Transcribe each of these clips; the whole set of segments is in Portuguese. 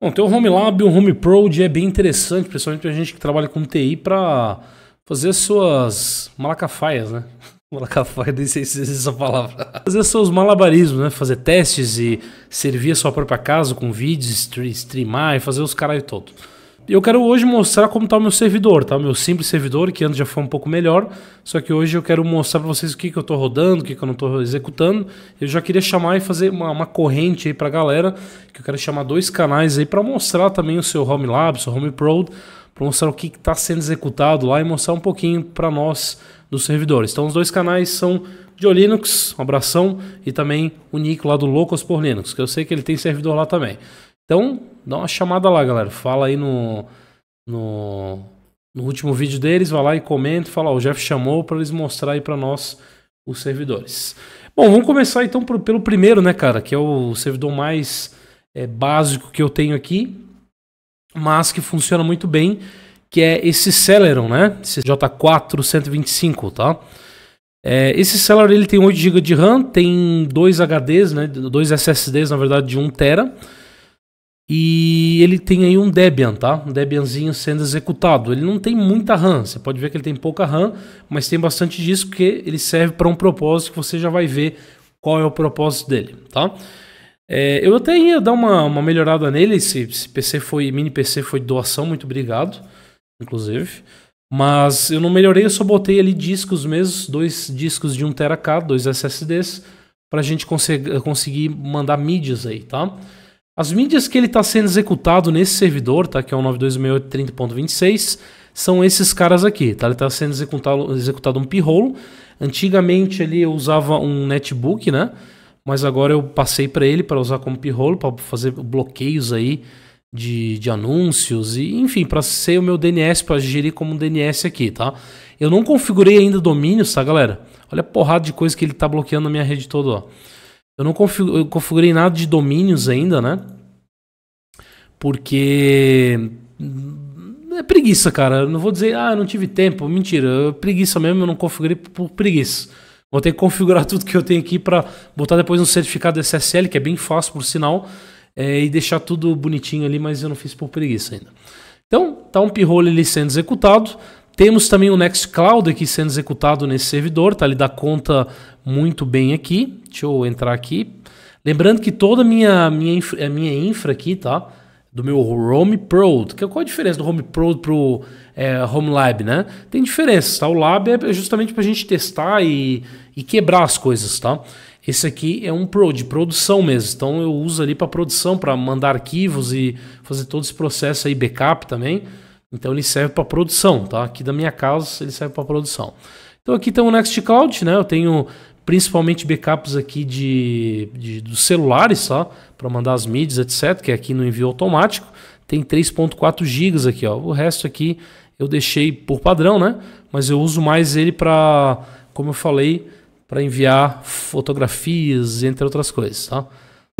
Bom, ter o Home Lab e o Home Prod é bem interessante, principalmente pra gente que trabalha com TI, para fazer suas malacafaias, né? Malacafaia, nem sei se essa palavra. Fazer seus malabarismos, né? Fazer testes e servir a sua própria casa com vídeos, streamar e fazer os caralho todos. Eu quero hoje mostrar como está o meu servidor, tá? O meu simples servidor, que antes já foi um pouco melhor, só que hoje eu quero mostrar para vocês o que, que eu estou rodando, o que, que eu não estou executando. Eu já queria chamar e fazer uma, uma corrente aí para a galera, que eu quero chamar dois canais aí para mostrar também o seu Home Lab, o seu Home Pro, para mostrar o que está sendo executado lá e mostrar um pouquinho para nós dos servidores. Então os dois canais são de Linux, um abração, e também o Nico lá do Locos por Linux, que eu sei que ele tem servidor lá também. Então, dá uma chamada lá, galera. Fala aí no, no, no último vídeo deles, vai lá e comenta, fala, o Jeff chamou para eles mostrar aí para nós os servidores. Bom, vamos começar então por, pelo primeiro, né, cara, que é o servidor mais é, básico que eu tenho aqui, mas que funciona muito bem, que é esse Celeron, né, esse J425, tá? É, esse Celeron ele tem 8 GB de RAM, tem dois HDs, né, dois SSDs, na verdade, de 1 TB, e ele tem aí um Debian, tá? Um Debianzinho sendo executado. Ele não tem muita RAM, você pode ver que ele tem pouca RAM, mas tem bastante disco que ele serve para um propósito que você já vai ver qual é o propósito dele, tá? É, eu até ia dar uma, uma melhorada nele, esse, esse, PC foi, mini PC foi doação, muito obrigado, inclusive. Mas eu não melhorei, eu só botei ali discos mesmo, dois discos de 1TB, dois SSDs, para a gente conseguir mandar mídias aí, tá? As mídias que ele está sendo executado nesse servidor, tá? Que é o 92680.26, são esses caras aqui, tá? Ele está sendo executado, executado um pirrolo. Antigamente ele usava um netbook, né? Mas agora eu passei para ele para usar como pirrolo, para fazer bloqueios aí de, de anúncios e enfim, para ser o meu DNS, para gerir como um DNS aqui, tá? Eu não configurei ainda domínios, tá, galera? Olha a porrada de coisa que ele está bloqueando na minha rede toda, ó. Eu não configurei nada de domínios ainda, né? Porque é preguiça, cara. não vou dizer, ah, não tive tempo. Mentira, preguiça mesmo, eu não configurei por preguiça. Vou ter que configurar tudo que eu tenho aqui para botar depois um certificado SSL, que é bem fácil, por sinal, é, e deixar tudo bonitinho ali, mas eu não fiz por preguiça ainda. Então, tá um pirrole ali sendo executado. Temos também o Nextcloud aqui sendo executado nesse servidor, tá? Ele dá conta muito bem aqui. Deixa eu entrar aqui. Lembrando que toda a minha, minha, infra, minha infra aqui, tá? do meu Home Pro. Que, é, qual a diferença do Home Pro pro é, Home Lab, né? Tem diferença, tá? O Lab é justamente para a gente testar e, e quebrar as coisas, tá? Esse aqui é um Pro de produção mesmo, então eu uso ali para produção, para mandar arquivos e fazer todo esse processo aí, backup também. Então ele serve para produção, tá? Aqui da minha casa ele serve para produção. Então aqui tem o Nextcloud, né? Eu tenho principalmente backups aqui de, de dos celulares, só para mandar as mídias, etc, que é aqui no envio automático. Tem 3.4 GB aqui, ó. O resto aqui eu deixei por padrão, né? Mas eu uso mais ele para, como eu falei, para enviar fotografias, entre outras coisas, tá?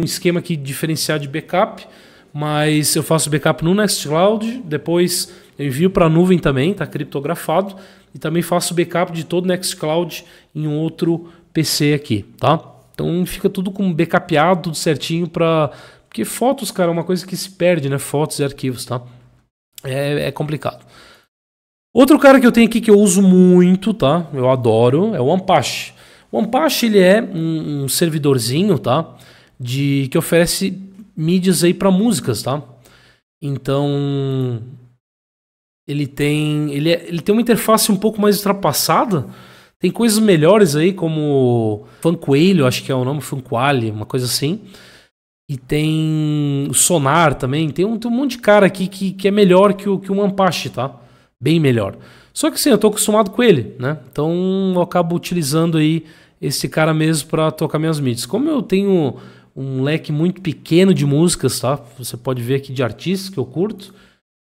Um esquema aqui diferenciado de backup, mas eu faço backup no Nextcloud, depois eu envio para a nuvem também, tá criptografado, e também faço backup de todo o Nextcloud em outro PC aqui, tá? Então fica tudo com backupado, tudo certinho para porque fotos, cara, é uma coisa que se perde, né? Fotos e arquivos, tá? É, é complicado. Outro cara que eu tenho aqui que eu uso muito, tá? Eu adoro, é o Ampache. O Ampache ele é um, um servidorzinho, tá? De que oferece mídias aí para músicas, tá? Então ele tem ele, é, ele tem uma interface um pouco mais ultrapassada, tem coisas melhores aí, como Coelho, acho que é o nome, Fanquale, uma coisa assim. E tem Sonar também. Tem um, tem um monte de cara aqui que, que é melhor que o, que o Ampache tá? Bem melhor. Só que sim eu tô acostumado com ele, né? Então eu acabo utilizando aí esse cara mesmo para tocar minhas mids. Como eu tenho um leque muito pequeno de músicas, tá? Você pode ver aqui de artistas que eu curto.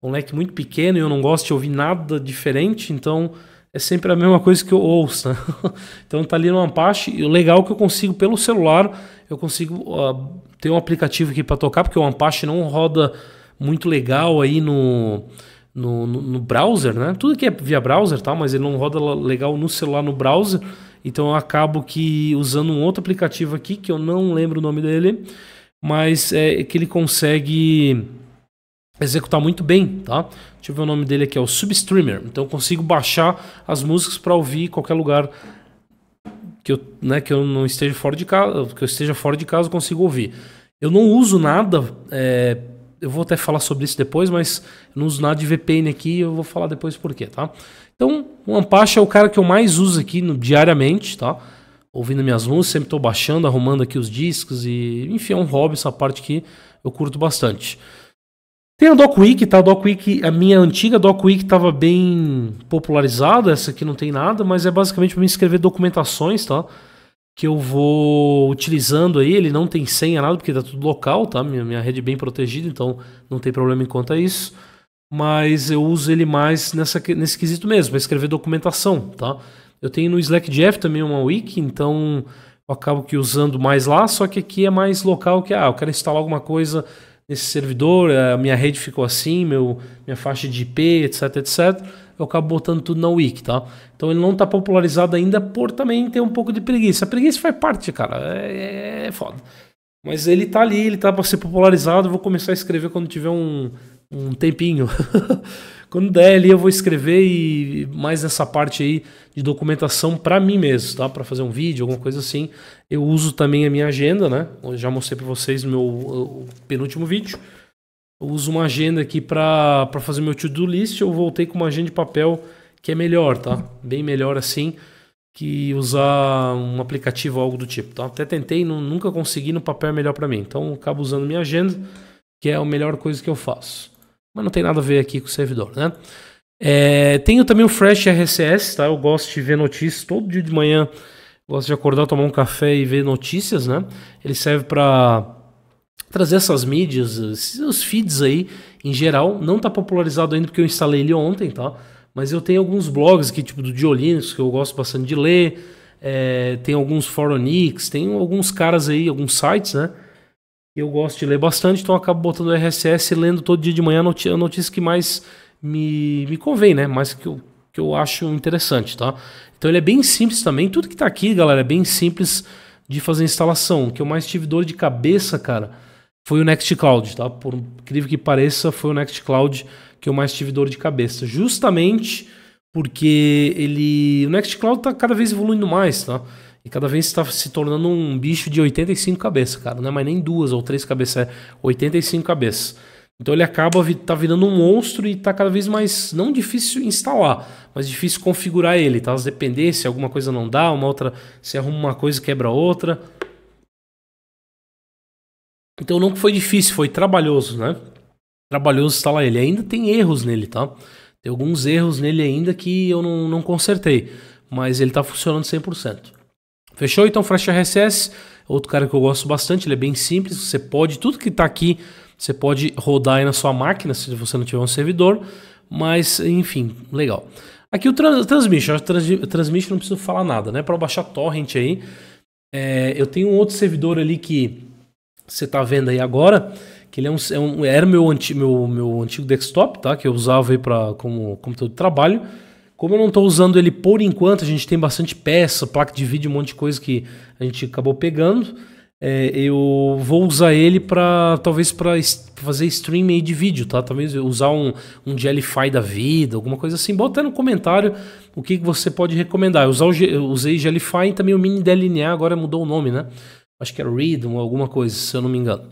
Um leque muito pequeno e eu não gosto de ouvir nada diferente, então é sempre a mesma coisa que eu ouço. Né? então tá ali no Ampache, e o legal é que eu consigo pelo celular, eu consigo uh, ter um aplicativo aqui para tocar, porque o Ampache não roda muito legal aí no, no, no, no browser, né? Tudo que é via browser, tá? mas ele não roda legal no celular no browser. Então eu acabo que usando um outro aplicativo aqui, que eu não lembro o nome dele, mas é que ele consegue executar muito bem, tá? Deixa eu ver o nome dele aqui, é o Substreamer. Então eu consigo baixar as músicas para ouvir em qualquer lugar que eu, né, que eu não esteja fora de casa, que eu esteja fora de casa, eu consigo ouvir. Eu não uso nada, é, eu vou até falar sobre isso depois, mas eu não uso nada de VPN aqui, eu vou falar depois por quê, tá? Então, o Ampache é o cara que eu mais uso aqui no, diariamente, tá? Ouvindo minhas músicas, sempre estou baixando, arrumando aqui os discos e, enfim, é um hobby essa parte que eu curto bastante. Tem a DocWiki, tá? A DocWiki, a minha antiga DocWiki estava bem popularizada, essa aqui não tem nada, mas é basicamente para me escrever documentações, tá? Que eu vou utilizando aí, ele não tem senha, nada, porque tá tudo local, tá? Minha, minha rede é bem protegida, então não tem problema enquanto conta isso. Mas eu uso ele mais nessa, nesse quesito mesmo, para escrever documentação, tá? Eu tenho no Slack Jeff também uma wiki, então eu acabo que usando mais lá, só que aqui é mais local que, ah, eu quero instalar alguma coisa nesse servidor, a minha rede ficou assim, meu, minha faixa de IP, etc, etc. Eu acabo botando tudo na wiki, tá? Então ele não está popularizado ainda por também ter um pouco de preguiça. A preguiça faz parte, cara, é, é, é foda. Mas ele está ali, ele está para ser popularizado. Eu vou começar a escrever quando tiver um, um tempinho. Quando der ali eu vou escrever e mais nessa parte aí de documentação para mim mesmo, tá? Para fazer um vídeo, alguma coisa assim. Eu uso também a minha agenda, né? Eu já mostrei para vocês meu o penúltimo vídeo. Eu uso uma agenda aqui para fazer meu to-do list. Eu voltei com uma agenda de papel que é melhor, tá? Bem melhor assim que usar um aplicativo ou algo do tipo, tá? Até tentei, não, nunca consegui no papel é melhor para mim. Então acabo usando minha agenda, que é a melhor coisa que eu faço mas não tem nada a ver aqui com o servidor, né? É, tenho também o Fresh RSS, tá? Eu gosto de ver notícias todo dia de manhã. Gosto de acordar, tomar um café e ver notícias, né? Ele serve para trazer essas mídias, os feeds aí em geral. Não tá popularizado ainda porque eu instalei ele ontem, tá? Mas eu tenho alguns blogs aqui, tipo do Diolinux, que eu gosto bastante de ler. É, tem alguns Foronix, tem alguns caras aí, alguns sites, né? Eu gosto de ler bastante, então acabo botando o RSS e lendo todo dia de manhã a notícia, a notícia que mais me, me convém, né? Mais que eu, que eu acho interessante, tá? Então ele é bem simples também. Tudo que tá aqui, galera, é bem simples de fazer instalação. O que eu mais tive dor de cabeça, cara, foi o Nextcloud, tá? Por incrível que pareça, foi o Nextcloud que eu mais tive dor de cabeça. Justamente porque ele. O Nextcloud tá cada vez evoluindo mais, tá? E cada vez está se tornando um bicho de 85 cabeças, cara. Não é mais nem duas ou três cabeças, é 85 cabeças. Então ele acaba tá virando um monstro e tá cada vez mais não difícil instalar, mas difícil configurar ele, tá? As dependências, alguma coisa não dá, uma outra, se arruma uma coisa quebra outra. Então não foi difícil, foi trabalhoso, né? Trabalhoso instalar ele. Ainda tem erros nele, tá? Tem alguns erros nele ainda que eu não, não consertei, mas ele tá funcionando 100%. Fechou? Então, flash RSS, outro cara que eu gosto bastante, ele é bem simples, você pode, tudo que está aqui, você pode rodar aí na sua máquina, se você não tiver um servidor, mas, enfim, legal. Aqui o trans, Transmission, Transmission não preciso falar nada, né? Para baixar torrent aí, é, eu tenho um outro servidor ali que você está vendo aí agora, que ele é um, é um, era meu, anti, meu, meu antigo desktop, tá? Que eu usava aí pra, como computador de trabalho, como eu não estou usando ele por enquanto, a gente tem bastante peça, placa de vídeo, um monte de coisa que a gente acabou pegando. É, eu vou usar ele para talvez para fazer streaming de vídeo, tá? Talvez usar um, um Jellyfy da vida, alguma coisa assim. Bota no comentário o que, você pode recomendar. Eu, usar o, eu usei Jellyfy e também o Mini DLNA, agora mudou o nome, né? Acho que era é ou alguma coisa, se eu não me engano.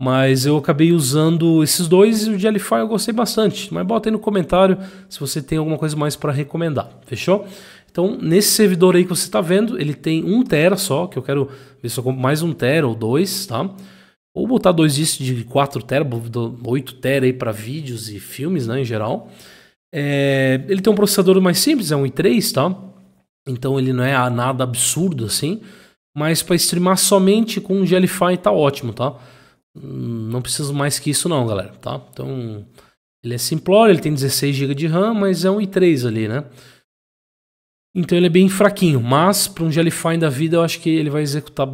Mas eu acabei usando esses dois e o Jellyfy eu gostei bastante. Mas bota aí no comentário se você tem alguma coisa mais para recomendar, fechou? Então, nesse servidor aí que você está vendo, ele tem 1 tera só, que eu quero ver se eu compro mais 1 tera ou 2, tá? Ou botar dois discos de 4 tera, 8 tera aí para vídeos e filmes, né, em geral. É, ele tem um processador mais simples, é um i3, tá? Então ele não é nada absurdo assim, mas para streamar somente com o Jellyfy tá ótimo, tá? não preciso mais que isso não, galera, tá? Então, ele é simplório, ele tem 16 GB de RAM, mas é um i3 ali, né? Então ele é bem fraquinho, mas para um Jellyfine da vida eu acho que ele vai executar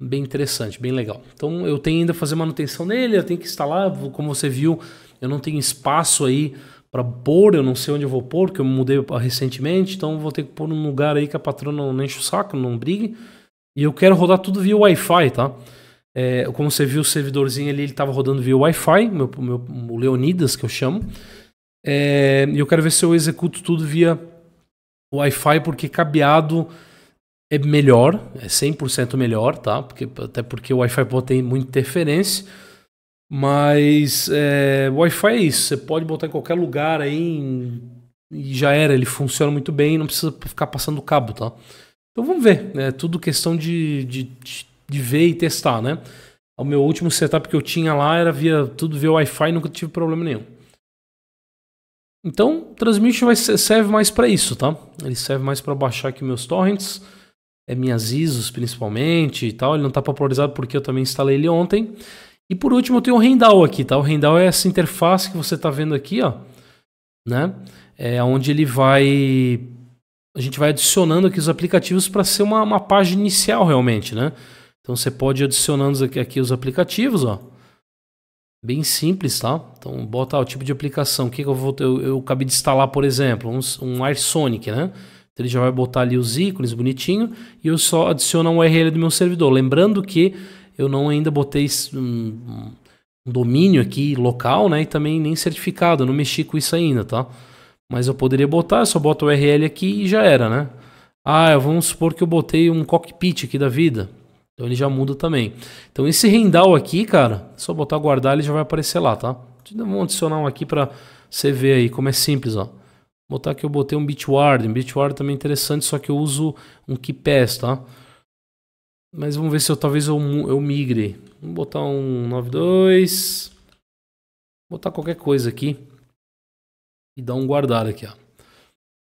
bem interessante, bem legal. Então eu tenho ainda fazer manutenção nele, eu tenho que instalar, como você viu, eu não tenho espaço aí para pôr, eu não sei onde eu vou pôr, porque eu mudei recentemente, então vou ter que pôr num lugar aí que a patrona não enche o saco, não brigue. E eu quero rodar tudo via Wi-Fi, tá? É, como você viu, o servidorzinho ali ele estava rodando via Wi-Fi, meu, meu, o Leonidas, que eu chamo. É, e eu quero ver se eu executo tudo via Wi-Fi, porque cabeado é melhor, é 100% melhor, tá? Porque, até porque o Wi-Fi tem muita interferência. Mas é, Wi-Fi é isso, você pode botar em qualquer lugar aí e já era, ele funciona muito bem, não precisa ficar passando cabo, tá? Então vamos ver, né? é tudo questão de, de, de de ver e testar, né? O meu último setup que eu tinha lá era via tudo via Wi-Fi, nunca tive problema nenhum. Então, Transmission vai, serve mais para isso, tá? Ele serve mais para baixar aqui meus torrents, é minhas ISOs principalmente e tal. Ele não está popularizado porque eu também instalei ele ontem. E por último, eu tenho o Rendal aqui, tá? O Rendal é essa interface que você está vendo aqui, ó, né? É onde ele vai a gente vai adicionando aqui os aplicativos para ser uma, uma página inicial realmente, né? Então você pode ir adicionando aqui, aqui os aplicativos, ó. Bem simples, tá? Então bota o tipo de aplicação. O que, que eu vou eu, eu acabei de instalar, por exemplo, um, um AirSonic, né? Então ele já vai botar ali os ícones bonitinho e eu só adiciono a URL do meu servidor. Lembrando que eu não ainda botei um, um domínio aqui local, né? E também nem certificado, eu não mexi com isso ainda, tá? Mas eu poderia botar, eu só boto o URL aqui e já era, né? Ah, vamos supor que eu botei um cockpit aqui da vida. Então ele já muda também. Então esse rendal aqui, cara, só botar guardar ele já vai aparecer lá, tá? Vamos adicionar um aqui para você ver aí como é simples, ó. Vou botar que eu botei um Bitwarden. Bitwarden também é interessante, só que eu uso um KeePass, tá? Mas vamos ver se eu talvez eu, eu migre. Vamos botar um 92. Vou botar qualquer coisa aqui. E dar um guardar aqui, ó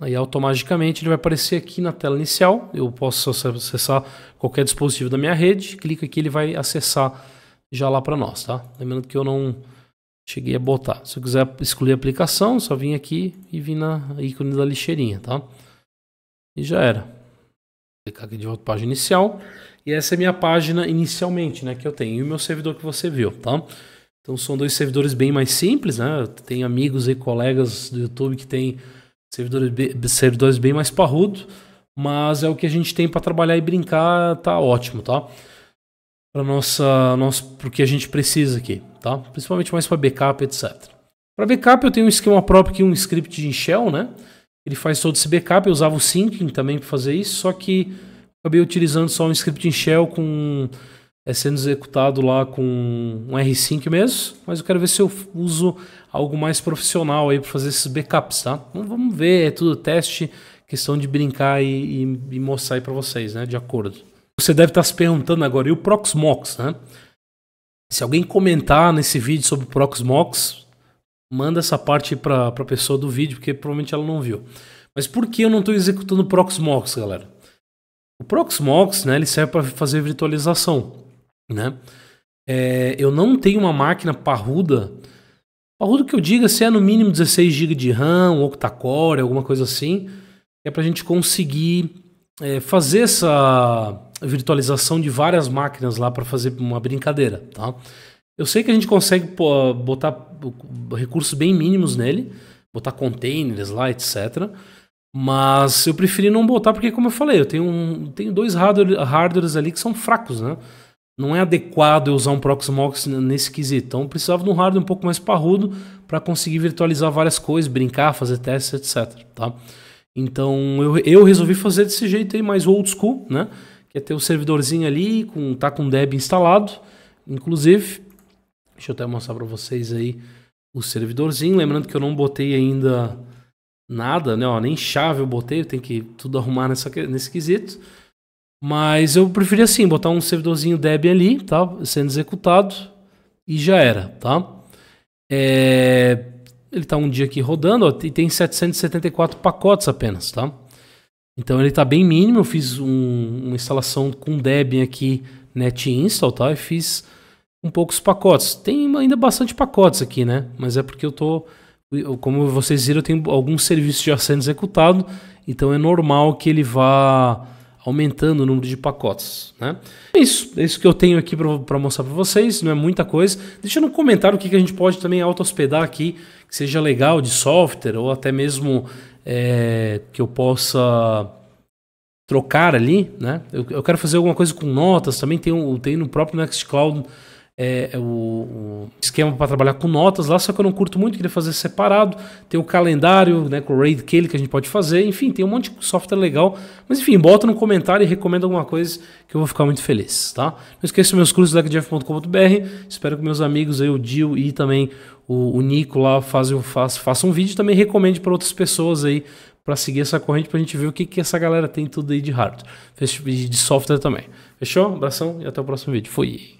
aí automaticamente ele vai aparecer aqui na tela inicial. Eu posso acessar qualquer dispositivo da minha rede. Clica aqui, ele vai acessar já lá para nós, tá? Lembrando que eu não cheguei a botar. Se eu quiser excluir a aplicação, só vim aqui e vim na ícone da lixeirinha, tá? E já era. Vou clicar aqui de volta para a página inicial. E essa é a minha página inicialmente, né? Que eu tenho. E o meu servidor que você viu, tá? Então são dois servidores bem mais simples, né? Tem amigos e colegas do YouTube que têm Servidores bem, servidores bem mais parrudo, mas é o que a gente tem para trabalhar e brincar, tá ótimo, tá? Para nossa, nossa porque que a gente precisa aqui, tá? Principalmente mais para backup, etc. Para backup eu tenho um esquema próprio aqui, um script de shell, né? Ele faz todo esse backup, eu usava o syncing também para fazer isso, só que acabei utilizando só um script em shell com é sendo executado lá com um R5 mesmo, mas eu quero ver se eu uso algo mais profissional aí para fazer esses backups, tá? Então, vamos ver, é tudo teste, questão de brincar e, e, e mostrar aí para vocês, né? De acordo. Você deve estar tá se perguntando agora, e o Proxmox, né? Se alguém comentar nesse vídeo sobre o Proxmox, manda essa parte para a pessoa do vídeo, porque provavelmente ela não viu. Mas por que eu não estou executando o Proxmox, galera? O Proxmox, né, ele serve para fazer virtualização né? É, eu não tenho uma máquina parruda. parruda que eu diga se é no mínimo 16 GB de RAM, octa-core, alguma coisa assim, é para a gente conseguir é, fazer essa virtualização de várias máquinas lá para fazer uma brincadeira, tá? Eu sei que a gente consegue pô, botar recursos bem mínimos nele, botar containers lá, etc. Mas eu preferi não botar porque, como eu falei, eu tenho, um, tenho dois hardware, hardwares ali que são fracos, né? não é adequado eu usar um Proxmox nesse quesito. Então precisava de um hardware um pouco mais parrudo para conseguir virtualizar várias coisas, brincar, fazer testes, etc. Tá? Então eu, eu resolvi fazer desse jeito aí, mais old school, né? Que é ter o um servidorzinho ali, com, tá com o Debian instalado, inclusive. Deixa eu até mostrar para vocês aí o servidorzinho. Lembrando que eu não botei ainda nada, né? Ó, nem chave eu botei, eu tenho que tudo arrumar nessa, nesse quesito. Mas eu preferia assim, botar um servidorzinho Debian ali, tá? Sendo executado e já era, tá? É... Ele tá um dia aqui rodando ó, e tem 774 pacotes apenas, tá? Então ele tá bem mínimo. Eu fiz um, uma instalação com Debian aqui, net install, tá? E fiz um poucos pacotes. Tem ainda bastante pacotes aqui, né? Mas é porque eu tô como vocês viram, eu tenho alguns serviços já sendo executado, então é normal que ele vá aumentando o número de pacotes. Né? É isso, é isso que eu tenho aqui para mostrar para vocês, não é muita coisa. Deixa no comentário o que, que a gente pode também auto-hospedar aqui, que seja legal de software, ou até mesmo é, que eu possa trocar ali. Né? Eu, eu, quero fazer alguma coisa com notas, também tem, tem no próprio Nextcloud é, é o, esquema para trabalhar com notas lá, só que eu não curto muito, queria fazer separado. Tem o calendário, né, com o RAID Kelly que a gente pode fazer, enfim, tem um monte de software legal. Mas enfim, bota no comentário e recomenda alguma coisa que eu vou ficar muito feliz, tá? Não esqueça meus cursos da jeff.com.br. Espero que meus amigos aí, o Dil e também o, o Nico lá façam, façam um vídeo e também recomende para outras pessoas aí para seguir essa corrente para a gente ver o que, que essa galera tem tudo aí de hardware, de software também. Fechou? Abração e até o próximo vídeo. Fui!